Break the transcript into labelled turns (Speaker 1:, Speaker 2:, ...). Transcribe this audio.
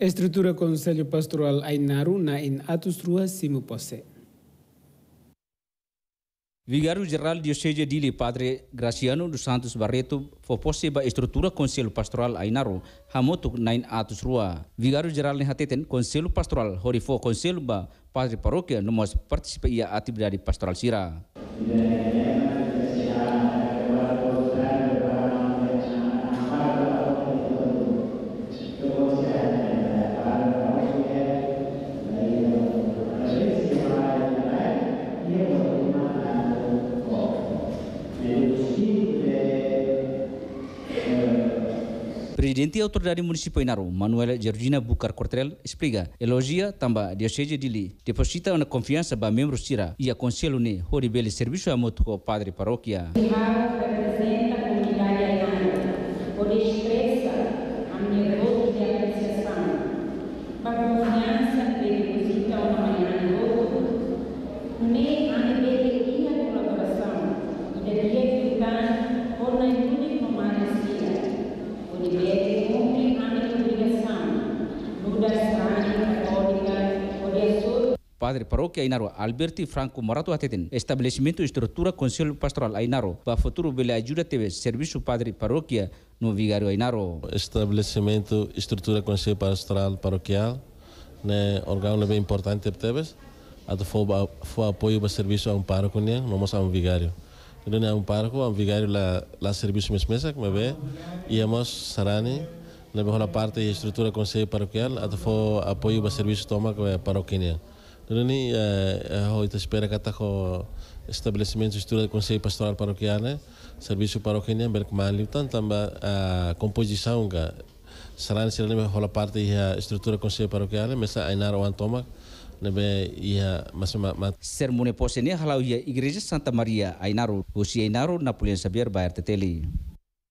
Speaker 1: Estrutura Conselho Pastoral Ainaru na in atus rua simu posse. Vigário Geral Diocese Dili Padre Graciano dos Santos Barreto fopose ba estrutura Conselho Pastoral Ainaro hamotuk in atus rua. Vigário Geral ne hateten Conselho Pastoral horifo Conselho ba Padre Paróquia nomos participa ia atividade pastoral sira. Yeah. Presidente e a autoridade municipal Inaru, Manuel Georgina Bucar Cortrel, explica. Elogia também de seja de li. Deposita uma confiança para membros tira e aconselho ne horibele serviço a moto padre paróquia. Inaru padre paróquia Ainaro Alberti Franco Morato Atetin, estabelecimento e estrutura Conselho Pastoral Ainaro, para futuro Bela Ajuda TV, serviço padre paróquia
Speaker 2: no Vigário Ainaro. Estabelecimento estrutura Conselho Pastoral Paroquial, né, órgão bem importante teves, a foi, apoio para serviço a um pároco, né, não a um vigário. Então, é um pároco, um vigário lá, lá serviço mesmo, como vê, e a Sarani, na parte da estrutura Conselho Paroquial, a apoio para serviço toma com a é paroquinha. Né. É eh, Rani, hoje espera que ataco estabelecimento de estrutura do Conselho Pastoral Paroquial, eh, serviço paroquial, Berkmali, então também a composição que será necessária para parte da estrutura do Conselho Paroquial, mas a Ainar ou Antomac, nabe ia masama
Speaker 1: mat sermone posene halau ia igreja Santa Maria Ainaro usia Ainaro na pulen sabiar bayar teteli